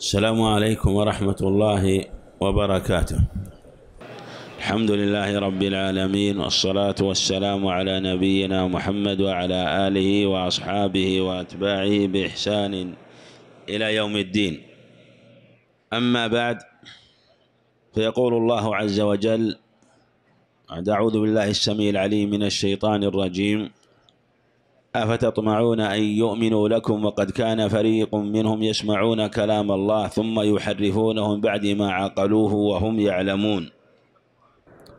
السلام عليكم ورحمة الله وبركاته الحمد لله رب العالمين والصلاة والسلام على نبينا محمد وعلى آله وأصحابه وأتباعه بإحسان إلى يوم الدين أما بعد فيقول الله عز وجل أعوذ بالله السميع العليم من الشيطان الرجيم أفتطمعون أن يؤمنوا لكم وقد كان فريق منهم يسمعون كلام الله ثم يحرفونه بعد ما عقلوه وهم يعلمون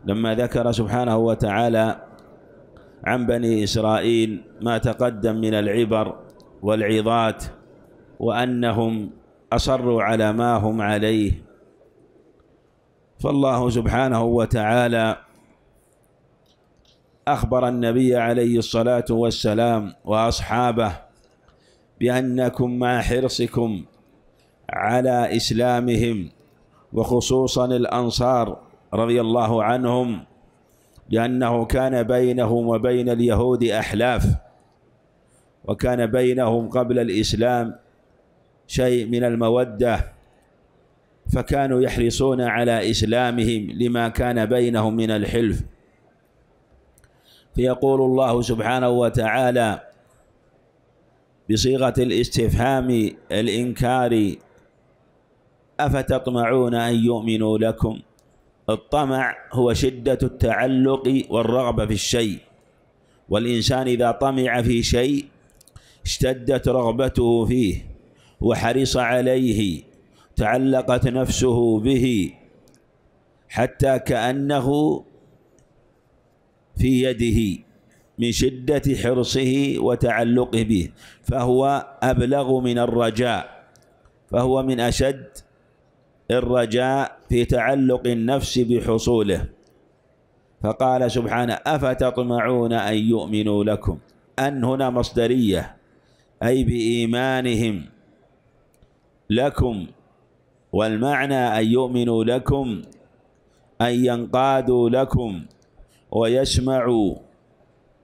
لما ذكر سبحانه وتعالى عن بني إسرائيل ما تقدم من العبر والعظات وأنهم أصروا على ما هم عليه فالله سبحانه وتعالى أخبر النبي عليه الصلاة والسلام وأصحابه بأنكم مع حرصكم على إسلامهم وخصوصا الأنصار رضي الله عنهم لأنه كان بينهم وبين اليهود أحلاف وكان بينهم قبل الإسلام شيء من المودة فكانوا يحرصون على إسلامهم لما كان بينهم من الحلف فيقول الله سبحانه وتعالى بصيغة الاستفهام الإنكار أفتطمعون أن يؤمنوا لكم الطمع هو شدة التعلق والرغبة في الشيء والإنسان إذا طمع في شيء اشتدت رغبته فيه وحرص عليه تعلقت نفسه به حتى كأنه في يده من شدة حرصه وتعلقه به فهو أبلغ من الرجاء فهو من أشد الرجاء في تعلق النفس بحصوله فقال سبحانه أفتطمعون أن يؤمنوا لكم أن هنا مصدرية أي بإيمانهم لكم والمعنى أن يؤمنوا لكم أن ينقادوا لكم ويسمع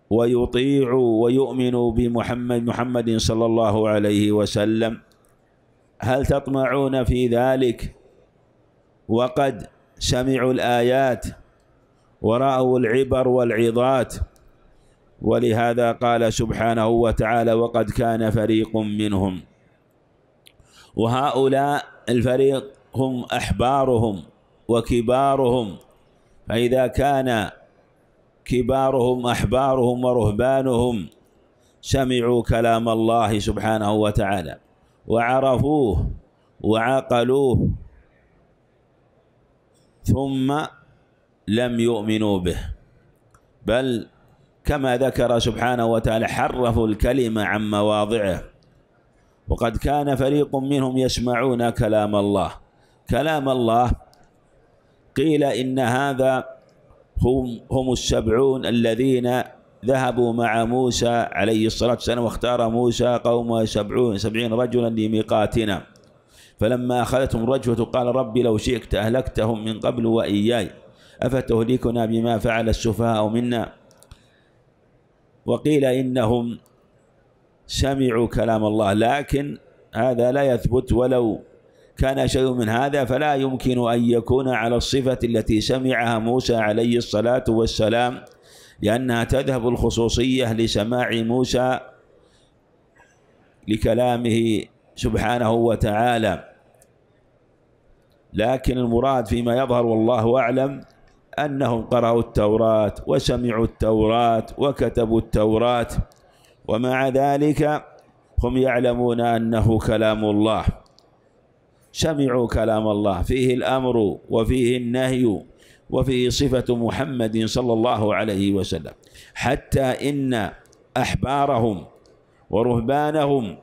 ويطيع ويؤمن بمحمد محمد صلى الله عليه وسلم هل تطمعون في ذلك وقد سمعوا الآيات ورأوا العبر والعظات ولهذا قال سبحانه وتعالى وقد كان فريق منهم وهؤلاء الفريق هم أحبارهم وكبارهم فإذا كان كبارهم أحبارهم ورهبانهم سمعوا كلام الله سبحانه وتعالى وعرفوه وعقلوه ثم لم يؤمنوا به بل كما ذكر سبحانه وتعالى حرفوا الكلمة عن مواضعه وقد كان فريق منهم يسمعون كلام الله كلام الله قيل إن هذا هم هم السبعون الذين ذهبوا مع موسى عليه الصلاة والسلام واختار موسى قومه سبعون سبعين رجلا لميقاتنا فلما أخذتهم رجوة قال رب لو شئت أهلكتهم من قبل وإياي أفتهلكنا بما فعل السفهاء منا وقيل إنهم سمعوا كلام الله لكن هذا لا يثبت ولو كان شيء من هذا فلا يمكن أن يكون على الصفة التي سمعها موسى عليه الصلاة والسلام لأنها تذهب الخصوصية لسماع موسى لكلامه سبحانه وتعالى لكن المراد فيما يظهر والله أعلم أنهم قرأوا التوراة وسمعوا التوراة وكتبوا التوراة ومع ذلك هم يعلمون أنه كلام الله سمعوا كلام الله فيه الأمر وفيه النهي وفيه صفة محمد صلى الله عليه وسلم حتى إن أحبارهم ورهبانهم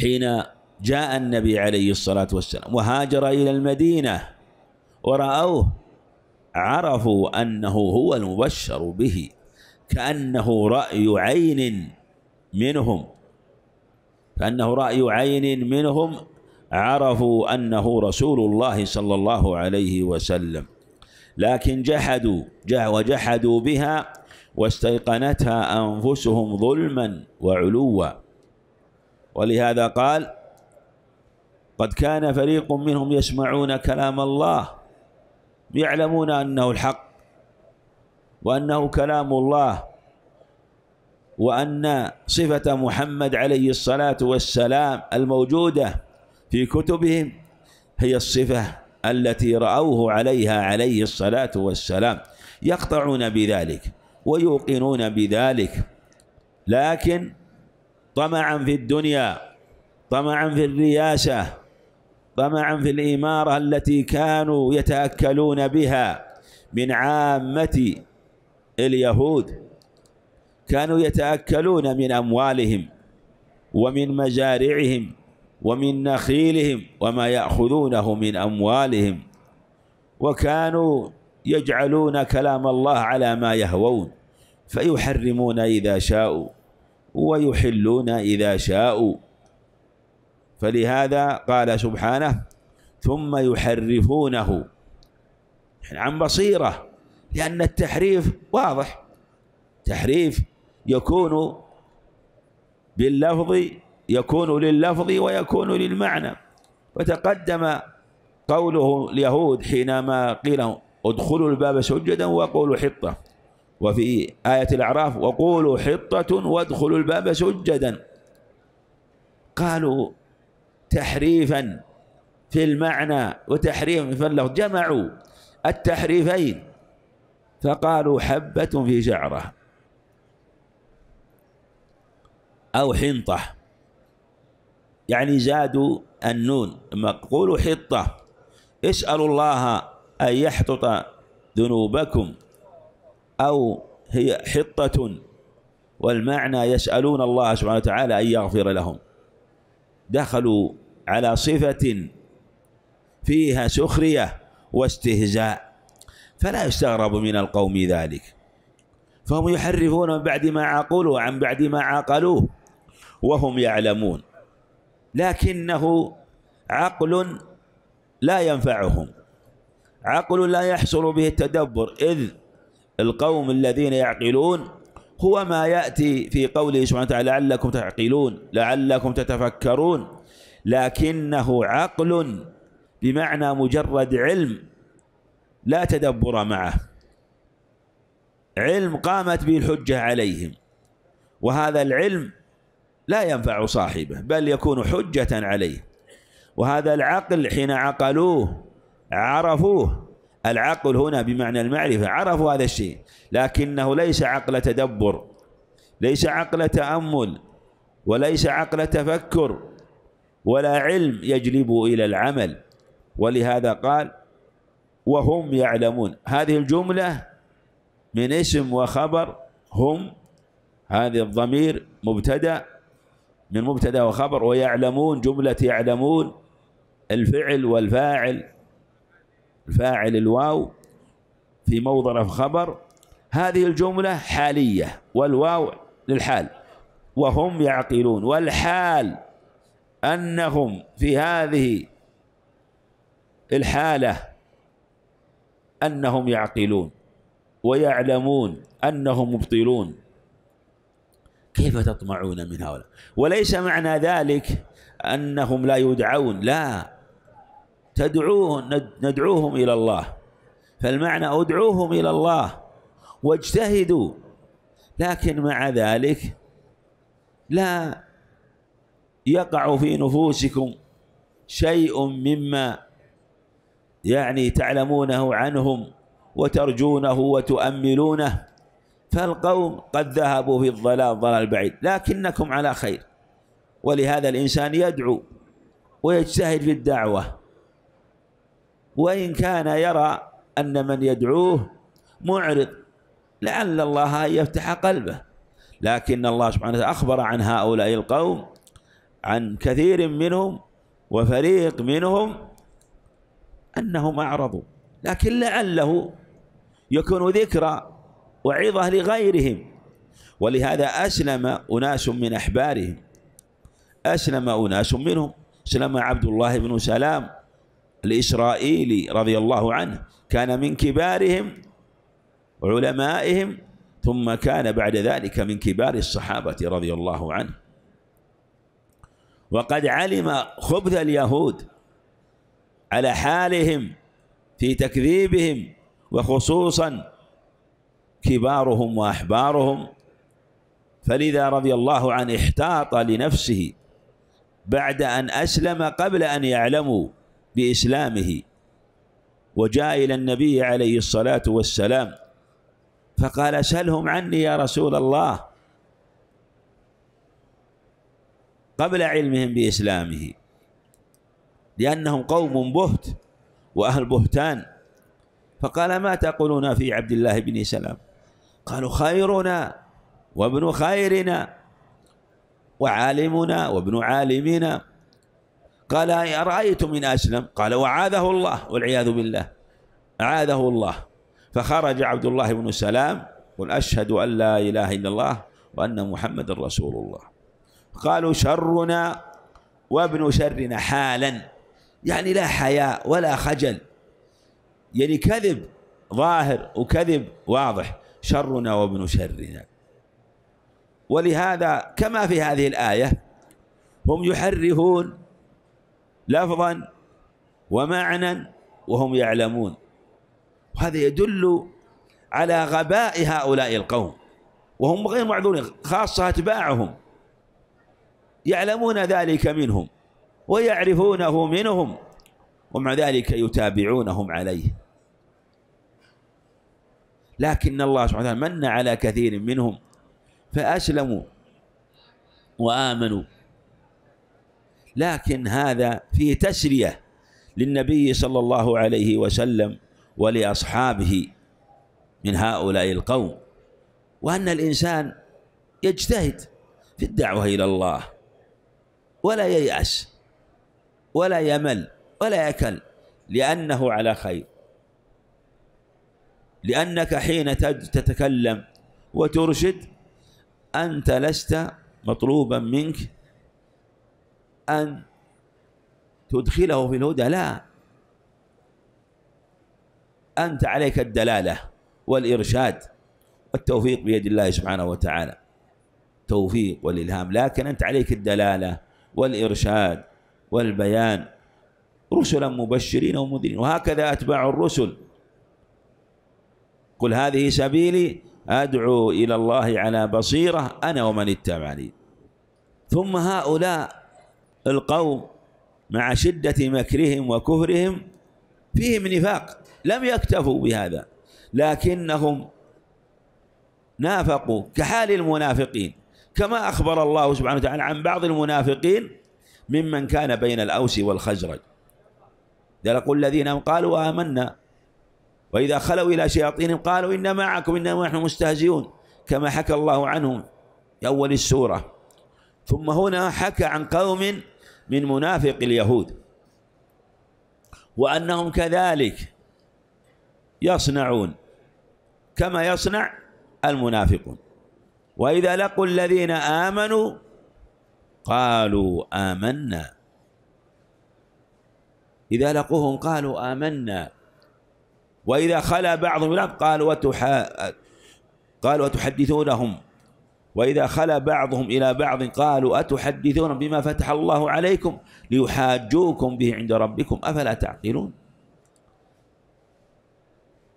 حين جاء النبي عليه الصلاة والسلام وهاجر إلى المدينة ورأوه عرفوا أنه هو المبشر به كأنه رأي عين منهم كأنه رأي عين منهم عرفوا أنه رسول الله صلى الله عليه وسلم لكن جحدوا وجحدوا بها واستيقنتها أنفسهم ظلما وعلوا ولهذا قال قد كان فريق منهم يسمعون كلام الله يعلمون أنه الحق وأنه كلام الله وأن صفة محمد عليه الصلاة والسلام الموجودة في كتبهم هي الصفة التي رأوه عليها عليه الصلاة والسلام يقطعون بذلك ويوقنون بذلك لكن طمعا في الدنيا طمعا في الرياسة طمعا في الإمارة التي كانوا يتأكلون بها من عامة اليهود كانوا يتأكلون من أموالهم ومن مزارعهم ومن نخيلهم وما يأخذونه من أموالهم وكانوا يجعلون كلام الله على ما يهوون فيحرمون إذا شاءوا ويحلون إذا شاءوا فلهذا قال سبحانه ثم يحرفونه يعني عن بصيرة لأن التحريف واضح تحريف يكون باللفظ يكون لللفظ ويكون للمعنى فتقدم قوله اليهود حينما قيل ادخلوا الباب سجدا وقولوا حطة وفي آية الأعراف وقولوا حطة وادخلوا الباب سجدا قالوا تحريفا في المعنى وتحريفا في اللفظ جمعوا التحريفين فقالوا حبة في شعرة أو حنطة يعني زادوا النون لما قولوا حطة اسألوا الله أن يحطط ذنوبكم أو هي حطة والمعنى يسألون الله سبحانه وتعالى أن يغفر لهم دخلوا على صفة فيها سخرية واستهزاء فلا يستغرب من القوم ذلك فهم يحرفون من بعد ما عقلوا عن بعد ما عقلوه وهم يعلمون لكنه عقل لا ينفعهم عقل لا يحصل به التدبر إذ القوم الذين يعقلون هو ما يأتي في قوله سبحانه وتعالى لعلكم تعقلون لعلكم تتفكرون لكنه عقل بمعنى مجرد علم لا تدبر معه علم قامت به الحجة عليهم وهذا العلم لا ينفع صاحبه بل يكون حجة عليه وهذا العقل حين عقلوه عرفوه العقل هنا بمعنى المعرفة عرفوا هذا الشيء لكنه ليس عقل تدبر ليس عقل تأمل وليس عقل تفكر ولا علم يجلب إلى العمل ولهذا قال وهم يعلمون هذه الجملة من اسم وخبر هم هذه الضمير مبتدأ من مبتدا وخبر ويعلمون جملة يعلمون الفعل والفاعل الفاعل الواو في موضع خبر هذه الجملة حالية والواو للحال وهم يعقلون والحال أنهم في هذه الحالة أنهم يعقلون ويعلمون أنهم مبطلون كيف تطمعون من هؤلاء وليس معنى ذلك أنهم لا يدعون لا تدعوهم ندعوهم إلى الله فالمعنى ادعوهم إلى الله واجتهدوا لكن مع ذلك لا يقع في نفوسكم شيء مما يعني تعلمونه عنهم وترجونه وتؤملونه فالقوم قد ذهبوا في الضلال ضلال بعيد لكنكم على خير ولهذا الإنسان يدعو ويجتهد في الدعوة وإن كان يرى أن من يدعوه معرض لعل الله يفتح قلبه لكن الله سبحانه وتعالى أخبر عن هؤلاء القوم عن كثير منهم وفريق منهم أنهم أعرضوا لكن لعله يكون ذكرى وعظة لغيرهم ولهذا أسلم أناس من أحبارهم أسلم أناس منهم أسلم عبد الله بن سلام الإسرائيلي رضي الله عنه كان من كبارهم علمائهم ثم كان بعد ذلك من كبار الصحابة رضي الله عنه وقد علم خبث اليهود على حالهم في تكذيبهم وخصوصا كبارهم وأحبارهم فلذا رضي الله عنه احتاط لنفسه بعد أن أسلم قبل أن يعلموا بإسلامه وجاء إلى النبي عليه الصلاة والسلام فقال اسألهم عني يا رسول الله قبل علمهم بإسلامه لأنهم قوم بهت وأهل بهتان فقال ما تقولون في عبد الله بن سلام قالوا خيرنا وابن خيرنا وعالمنا وابن عالمنا قال أرأيتم من أسلم قال وعاذه الله والعياذ بالله أعاذه الله فخرج عبد الله بن سلام قل أشهد أن لا إله إلا الله وأن محمد رسول الله قالوا شرنا وابن شرنا حالا يعني لا حياء ولا خجل يعني كذب ظاهر وكذب واضح شرنا وابن شرنا ولهذا كما في هذه الآية هم يحرفون لفظا ومعنى وهم يعلمون وهذا يدل على غباء هؤلاء القوم وهم غير معذورين خاصة أتباعهم يعلمون ذلك منهم ويعرفونه منهم ومع ذلك يتابعونهم عليه لكن الله سبحانه وتعالى من على كثير منهم فأسلموا وآمنوا لكن هذا فيه تسرية للنبي صلى الله عليه وسلم ولأصحابه من هؤلاء القوم وأن الإنسان يجتهد في الدعوة إلى الله ولا ييأس ولا يمل ولا يكل لأنه على خير لأنك حين تتكلم وترشد أنت لست مطلوبا منك أن تدخله في الهدى لا أنت عليك الدلالة والإرشاد والتوفيق بيد الله سبحانه وتعالى توفيق والإلهام لكن أنت عليك الدلالة والإرشاد والبيان رسلا مبشرين ومدرين وهكذا أتباع الرسل قل هذه سبيلي أدعو إلى الله على بصيرة أنا ومن اتبعني ثم هؤلاء القوم مع شدة مكرهم وكفرهم فيهم نفاق لم يكتفوا بهذا لكنهم نافقوا كحال المنافقين كما أخبر الله سبحانه وتعالى عن بعض المنافقين ممن كان بين الأوس والخزرج قل الذين قالوا آمنا وإذا خلوا إلى شياطينهم قالوا إن معكم إنما نحن مستهزئون كما حكى الله عنهم في أول السورة ثم هنا حكى عن قوم من منافق اليهود وأنهم كذلك يصنعون كما يصنع المنافقون وإذا لقوا الذين آمنوا قالوا آمنا إذا لقوهم قالوا آمنا وإذا خلا بعضهم إلى قال وتحا قال وتحدثونهم وإذا خلا بعضهم إلى بعض قالوا أتحدثون بما فتح الله عليكم ليحاجوكم به عند ربكم أفلا تعقلون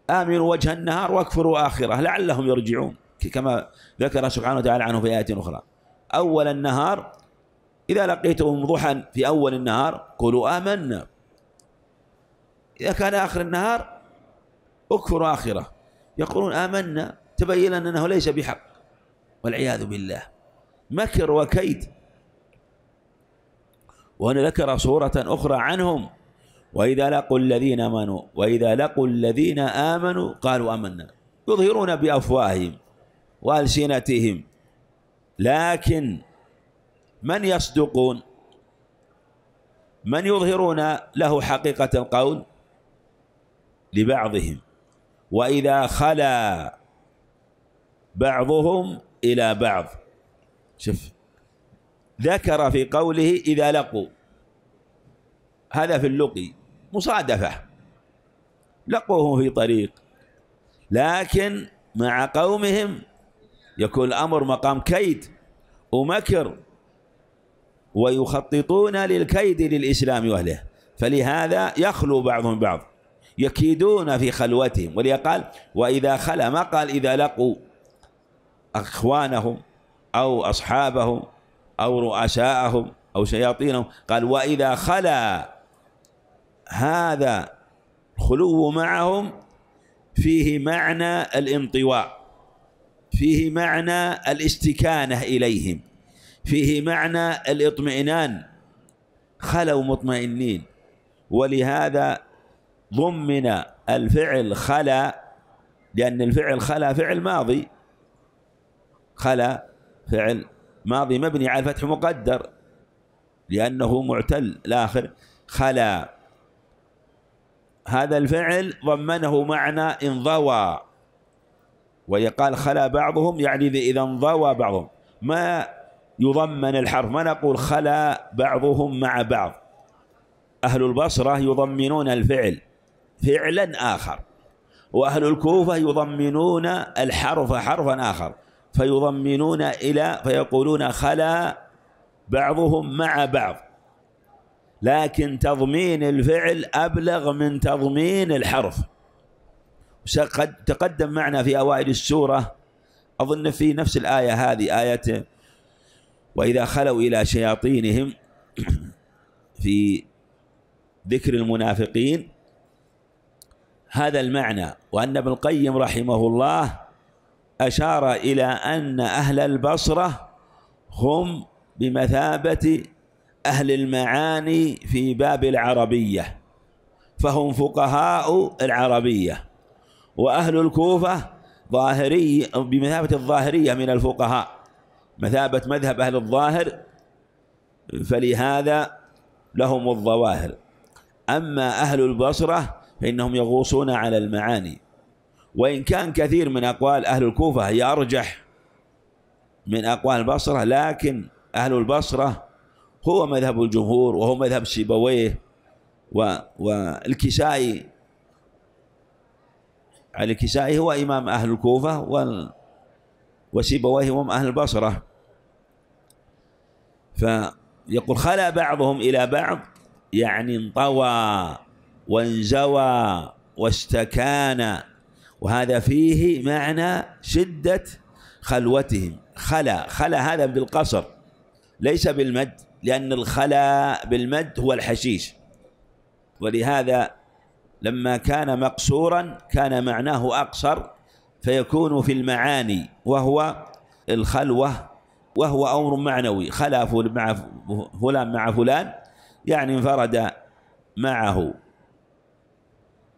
آمنوا وجه النهار واكفروا آخره لعلهم يرجعون كما ذكر سبحانه وتعالى عنه في آيات أخرى أول النهار إذا لقيتهم ضحى في أول النهار قولوا آمنا إذا كان آخر النهار أكفر آخرة يقولون آمنا تبين أنه ليس بحق والعياذ بالله مكر وكيد وهنا ذكر صورة أخرى عنهم وإذا لقوا الذين آمنوا وإذا لقوا الذين آمنوا قالوا آمنا يظهرون بأفواههم وألسنتهم لكن من يصدقون من يظهرون له حقيقة القول لبعضهم وإذا خلا بعضهم إلى بعض شوف ذكر في قوله إذا لقوا هذا في اللقي مصادفة لقوهم في طريق لكن مع قومهم يكون الأمر مقام كيد ومكر ويخططون للكيد للإسلام وأهله فلهذا يخلو بعضهم بعض يكيدون في خلوتهم ولذا قال وإذا خلا ما قال إذا لقوا أخوانهم أو أصحابهم أو رؤساءهم أو شياطينهم قال وإذا خلا هذا الخلو معهم فيه معنى الانطواء فيه معنى الاستكانة إليهم فيه معنى الاطمئنان خلوا مطمئنين ولهذا ضمن الفعل خلا لأن الفعل خلا فعل ماضي خلا فعل ماضي مبني على الفتح مقدر لأنه معتل الآخر خلا هذا الفعل ضمنه معنى انضوى ويقال خلا بعضهم يعني إذا انضوى بعضهم ما يضمن الحرف ما نقول خلا بعضهم مع بعض أهل البصرة يضمنون الفعل فعلا آخر وأهل الكوفة يضمنون الحرف حرفا آخر فيضمنون إلى فيقولون خلا بعضهم مع بعض لكن تضمين الفعل أبلغ من تضمين الحرف قد تقدم معنا في أوائل السورة أظن في نفس الآية هذه آية وإذا خلوا إلى شياطينهم في ذكر المنافقين هذا المعنى وأن ابن القيم رحمه الله أشار إلى أن أهل البصرة هم بمثابة أهل المعاني في باب العربية فهم فقهاء العربية وأهل الكوفة ظاهري بمثابة الظاهرية من الفقهاء مثابة مذهب أهل الظاهر فلهذا لهم الظواهر أما أهل البصرة فإنهم يغوصون على المعاني وإن كان كثير من أقوال أهل الكوفة يرجح من أقوال البصرة لكن أهل البصرة هو مذهب الجمهور وهو مذهب سيبويه والكسائي علي الكسائي هو إمام أهل الكوفة وال وسيبويه هم أهل البصرة فيقول خلا بعضهم إلى بعض يعني انطوى وانزوى واستكان وهذا فيه معنى شدة خلوتهم خلا خلا هذا بالقصر ليس بالمد لأن الخلا بالمد هو الحشيش ولهذا لما كان مقصورا كان معناه أقصر فيكون في المعاني وهو الخلوة وهو أمر معنوي خلا مع فلان مع فلان يعني انفرد معه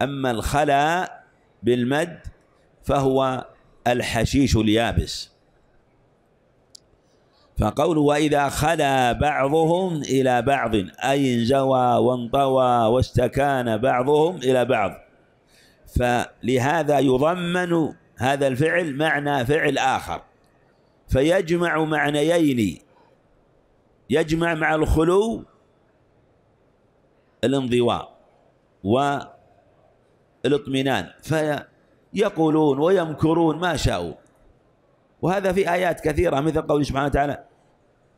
أما الخلا بالمد فهو الحشيش اليابس فقول وإذا خلا بعضهم إلى بعض أي انزوى وانطوى واستكان بعضهم إلى بعض فلهذا يضمن هذا الفعل معنى فعل آخر فيجمع معنيين يجمع مع الخلو الانضواء و الاطمئنان فيقولون ويمكرون ما شاءوا وهذا في آيات كثيرة مثل قوله سبحانه وتعالى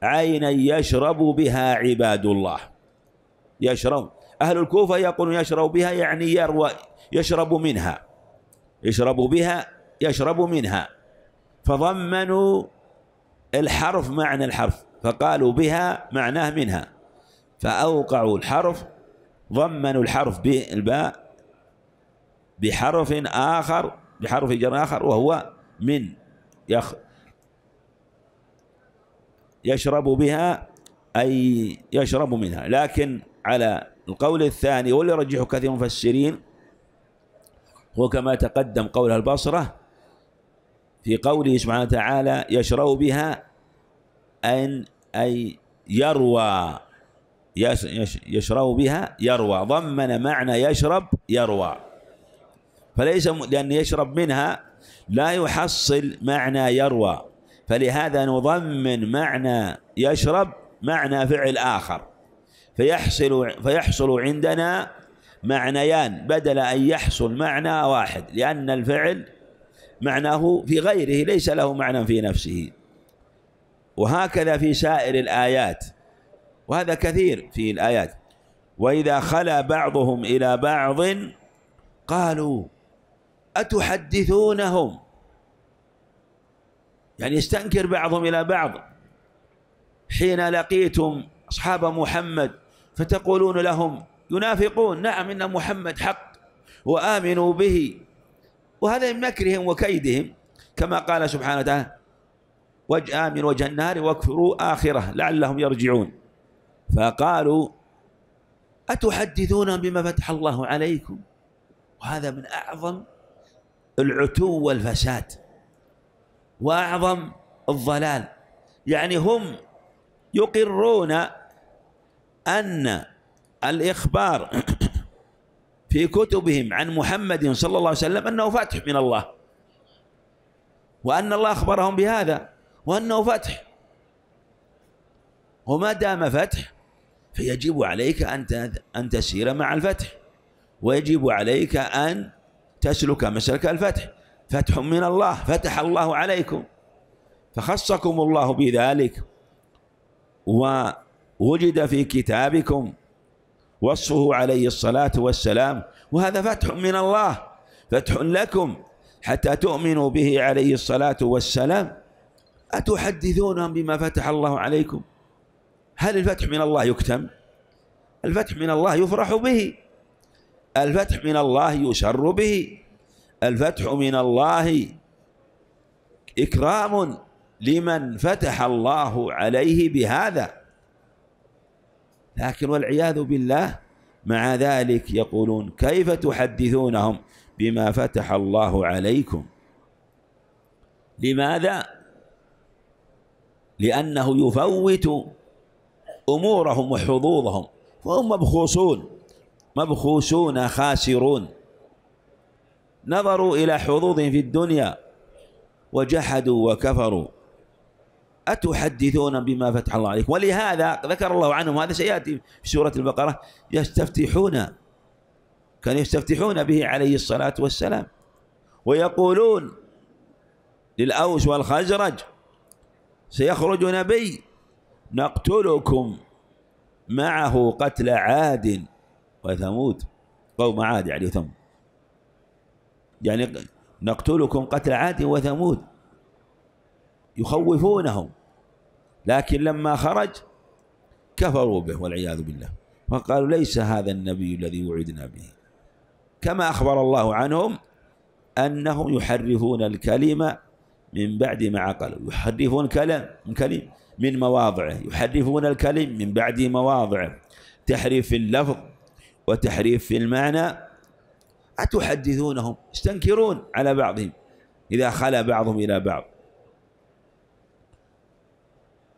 عينا يشرب بها عباد الله يشرب أهل الكوفة يقولون يشرب بها يعني يروى يشرب منها يشرب بها يشرب منها فضمنوا الحرف معنى الحرف فقالوا بها معناه منها فأوقعوا الحرف ضمنوا الحرف بالباء بحرف آخر بحرف جر آخر وهو من يخ يشرب بها أي يشرب منها لكن على القول الثاني واللي رجحه كثير من المفسرين هو كما تقدم قولها البصرة في قوله سبحانه وتعالى يشرب بها أن أي يروى يشرب بها يروى ضمن معنى يشرب يروى فليس لأن يشرب منها لا يحصل معنى يروى فلهذا نضمن معنى يشرب معنى فعل آخر فيحصل فيحصل عندنا معنيان بدل أن يحصل معنى واحد لأن الفعل معناه في غيره ليس له معنى في نفسه وهكذا في سائر الآيات وهذا كثير في الآيات وإذا خلا بعضهم إلى بعض قالوا أتحدثونهم يعني يستنكر بعضهم إلى بعض حين لقيتم أصحاب محمد فتقولون لهم ينافقون نعم إن محمد حق وآمنوا به وهذا من مكرهم وكيدهم كما قال سبحانه وتعالى وج آمن وجه النار واكفروا آخره لعلهم يرجعون فقالوا أتحدثون بما فتح الله عليكم وهذا من أعظم العتو والفساد واعظم الضلال يعني هم يقرون ان الاخبار في كتبهم عن محمد صلى الله عليه وسلم انه فتح من الله وان الله اخبرهم بهذا وانه فتح وما دام فتح فيجب عليك ان ان تسير مع الفتح ويجب عليك ان تسلك مسلك الفتح فتح من الله فتح الله عليكم فخصكم الله بذلك ووجد في كتابكم وصفه عليه الصلاة والسلام وهذا فتح من الله فتح لكم حتى تؤمنوا به عليه الصلاة والسلام أتحدثونهم بما فتح الله عليكم هل الفتح من الله يكتم الفتح من الله يفرح به الفتح من الله يشر به الفتح من الله إكرام لمن فتح الله عليه بهذا لكن والعياذ بالله مع ذلك يقولون كيف تحدثونهم بما فتح الله عليكم لماذا لأنه يفوت أمورهم وحظوظهم وهم مبخوصون مبخوشون خاسرون نظروا إلى حظوظ في الدنيا وجحدوا وكفروا أتحدثون بما فتح الله عليكم ولهذا ذكر الله عنهم هذا سيأتي في سورة البقرة يستفتحون كانوا يستفتحون به عليه الصلاة والسلام ويقولون للأوس والخزرج سيخرج نبي نقتلكم معه قتل عاد وثمود قوم عاد يعني ثم يعني نقتلكم قتل عاد وثمود يخوفونهم لكن لما خرج كفروا به والعياذ بالله فقالوا ليس هذا النبي الذي وعدنا به كما أخبر الله عنهم أنهم يحرفون الكلمة من بعد ما عقلوا يحرفون كلام من كلمة من مواضعه يحرفون الكلم من بعد مواضعه تحريف اللفظ وتحريف في المعنى أتحدثونهم يستنكرون على بعضهم إذا خلا بعضهم إلى بعض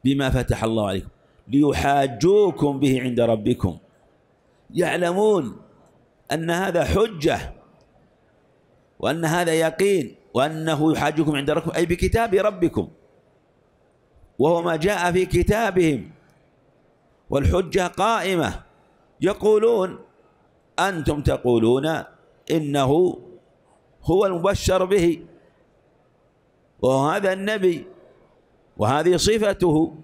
بما فتح الله عليكم ليحاجوكم به عند ربكم يعلمون أن هذا حجة وأن هذا يقين وأنه يحاجكم عند ربكم أي بكتاب ربكم وهو ما جاء في كتابهم والحجة قائمة يقولون أنتم تقولون إنه هو المبشر به وهذا النبي وهذه صفته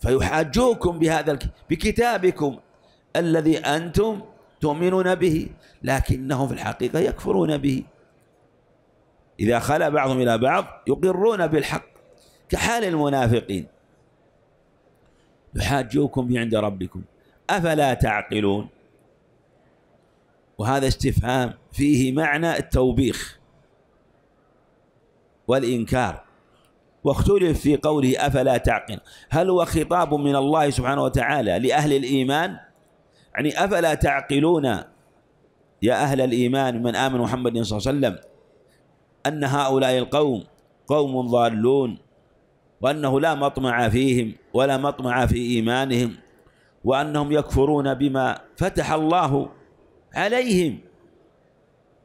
فيحاجوكم بهذا بكتابكم الذي أنتم تؤمنون به لكنهم في الحقيقة يكفرون به إذا خلا بعضهم إلى بعض يقرون بالحق كحال المنافقين يحاجوكم عند ربكم أفلا تعقلون وهذا استفهام فيه معنى التوبيخ والإنكار واختلف في قوله أفلا تعقل هل هو خطاب من الله سبحانه وتعالى لأهل الإيمان يعني أفلا تعقلون يا أهل الإيمان من آمن محمد صلى الله عليه وسلم أن هؤلاء القوم قوم ضالون وأنه لا مطمع فيهم ولا مطمع في إيمانهم وأنهم يكفرون بما فتح الله عليهم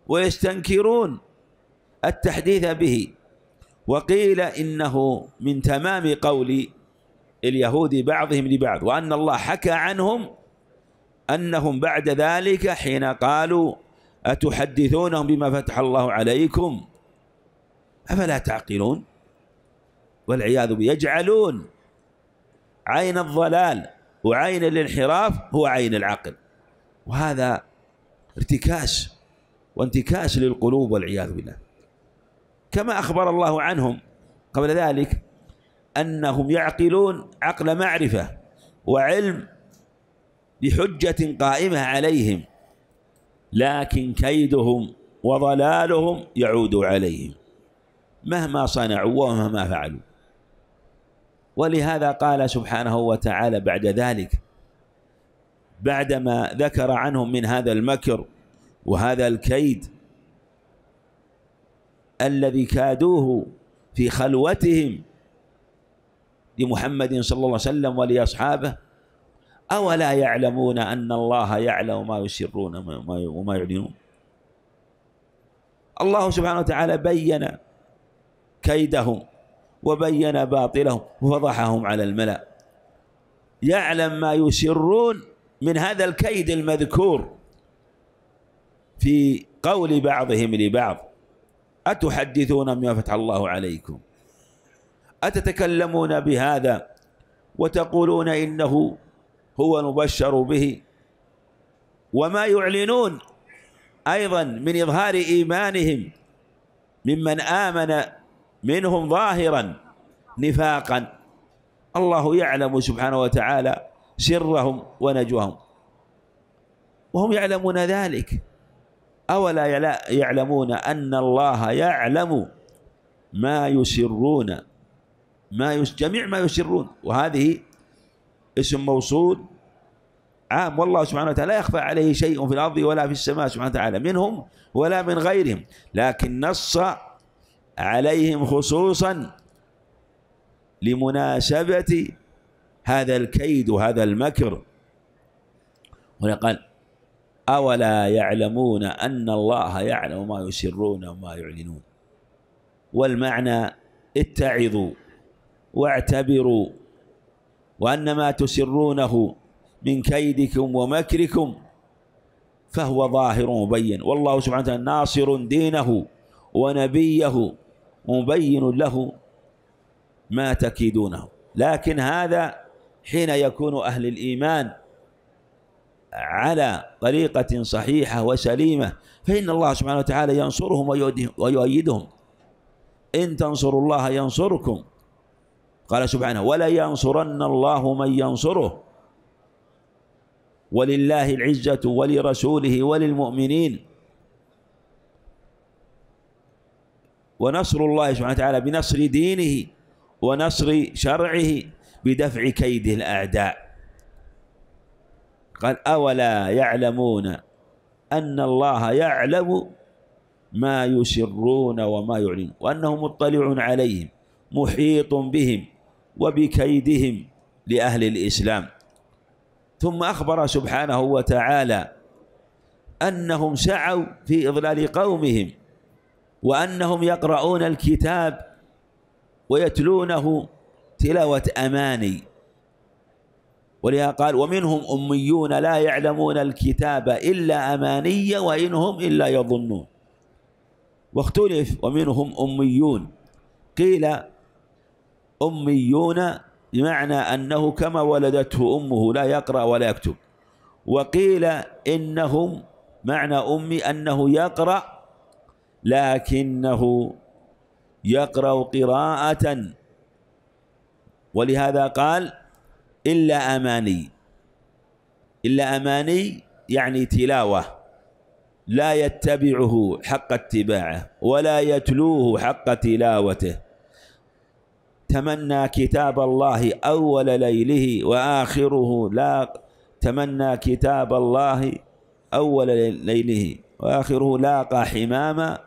ويستنكرون التحديث به وقيل إنه من تمام قول اليهود بعضهم لبعض وأن الله حكى عنهم أنهم بعد ذلك حين قالوا أتحدثونهم بما فتح الله عليكم أفلا تعقلون والعياذ بالله يجعلون عين الضلال وعين الانحراف هو عين العقل وهذا ارتكاش وانتكاس للقلوب والعياذ بالله كما أخبر الله عنهم قبل ذلك أنهم يعقلون عقل معرفة وعلم لحجة قائمة عليهم لكن كيدهم وضلالهم يعود عليهم مهما صنعوا ومهما فعلوا ولهذا قال سبحانه وتعالى بعد ذلك بعدما ذكر عنهم من هذا المكر وهذا الكيد الذي كادوه في خلوتهم لمحمد صلى الله عليه وسلم ولأصحابه أولا يعلمون أن الله يعلم ما يسرون وما يعلنون الله سبحانه وتعالى بين كيدهم وبين باطلهم وفضحهم على الملأ يعلم ما يسرون من هذا الكيد المذكور في قول بعضهم لبعض أتحدثون ما فتح الله عليكم أتتكلمون بهذا وتقولون إنه هو المبشر به وما يعلنون أيضا من إظهار إيمانهم ممن آمن منهم ظاهرا نفاقا الله يعلم سبحانه وتعالى سرهم ونجواهم وهم يعلمون ذلك أولا يعلمون أن الله يعلم ما يسرون ما يس جميع ما يسرون وهذه اسم موصول عام والله سبحانه وتعالى لا يخفى عليه شيء في الأرض ولا في السماء سبحانه وتعالى منهم ولا من غيرهم لكن نص عليهم خصوصا لمناسبة هذا الكيد وهذا المكر هنا قال أولا يعلمون أن الله يعلم ما يسرون وما يعلنون والمعنى اتعظوا واعتبروا وأن ما تسرونه من كيدكم ومكركم فهو ظاهر مبين والله سبحانه وتعالى ناصر دينه ونبيه مبين له ما تكيدونه لكن هذا حين يكون أهل الإيمان على طريقة صحيحة وسليمة فإن الله سبحانه وتعالى ينصرهم ويؤيدهم إن تنصروا الله ينصركم قال سبحانه ولا ينصرن الله من ينصره ولله العزة ولرسوله وللمؤمنين ونصر الله سبحانه وتعالى بنصر دينه ونصر شرعه بدفع كيده الأعداء قال أولا يعلمون أن الله يعلم ما يسرون وما يعلنون وأنه مطلع عليهم محيط بهم وبكيدهم لأهل الإسلام ثم أخبر سبحانه وتعالى أنهم سعوا في إضلال قومهم وأنهم يقرؤون الكتاب ويتلونه تلاوة أماني ولها قال ومنهم أميون لا يعلمون الكتاب إلا أماني وإنهم إلا يظنون واختلف ومنهم أميون قيل أميون بمعنى أنه كما ولدته أمه لا يقرأ ولا يكتب وقيل إنهم معنى أمي أنه يقرأ لكنه يقرأ قراءة ولهذا قال إلا أماني إلا أماني يعني تلاوة لا يتبعه حق اتباعه ولا يتلوه حق تلاوته تمنى كتاب الله أول ليله وآخره لا تمنى كتاب الله أول ليله وآخره لاقى حمام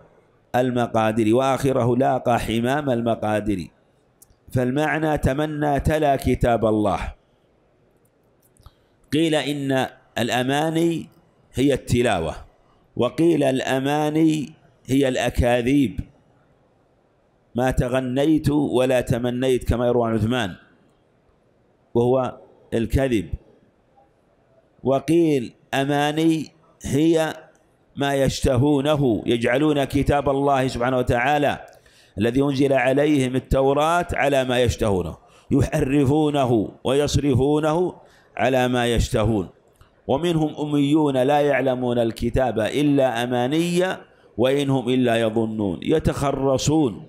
المقادر وآخره لاقى حمام المقادر فالمعنى تمنى تلا كتاب الله قيل إن الأماني هي التلاوة وقيل الأماني هي الأكاذيب ما تغنيت ولا تمنيت كما يروى عن عثمان وهو الكذب وقيل أماني هي ما يشتهونه يجعلون كتاب الله سبحانه وتعالى الذي أنزل عليهم التوراة على ما يشتهونه يحرفونه ويصرفونه على ما يشتهون ومنهم أميون لا يعلمون الكتاب إلا أمانية وإن هم إلا يظنون يتخرصون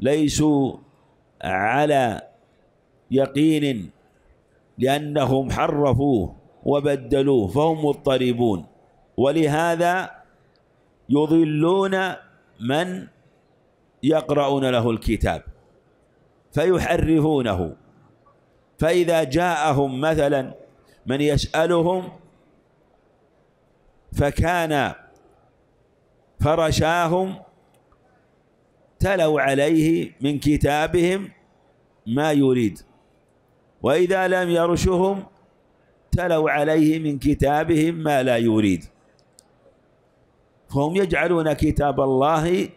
ليسوا على يقين لأنهم حرفوه وبدلوه فهم مضطربون ولهذا يضلون من يقرؤون له الكتاب فيحرفونه فإذا جاءهم مثلا من يسألهم فكان فرشاهم تلوا عليه من كتابهم ما يريد وإذا لم يرشهم تلوا عليه من كتابهم ما لا يريد فهم يجعلون كتاب الله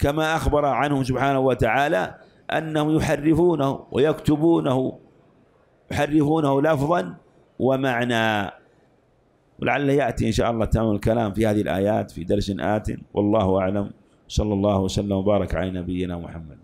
كما أخبر عنه سبحانه وتعالى أنهم يحرفونه ويكتبونه يحرفونه لفظا ومعنى ولعل يأتي إن شاء الله تمام الكلام في هذه الآيات في درس آت والله أعلم صلى الله وسلم وبارك على نبينا محمد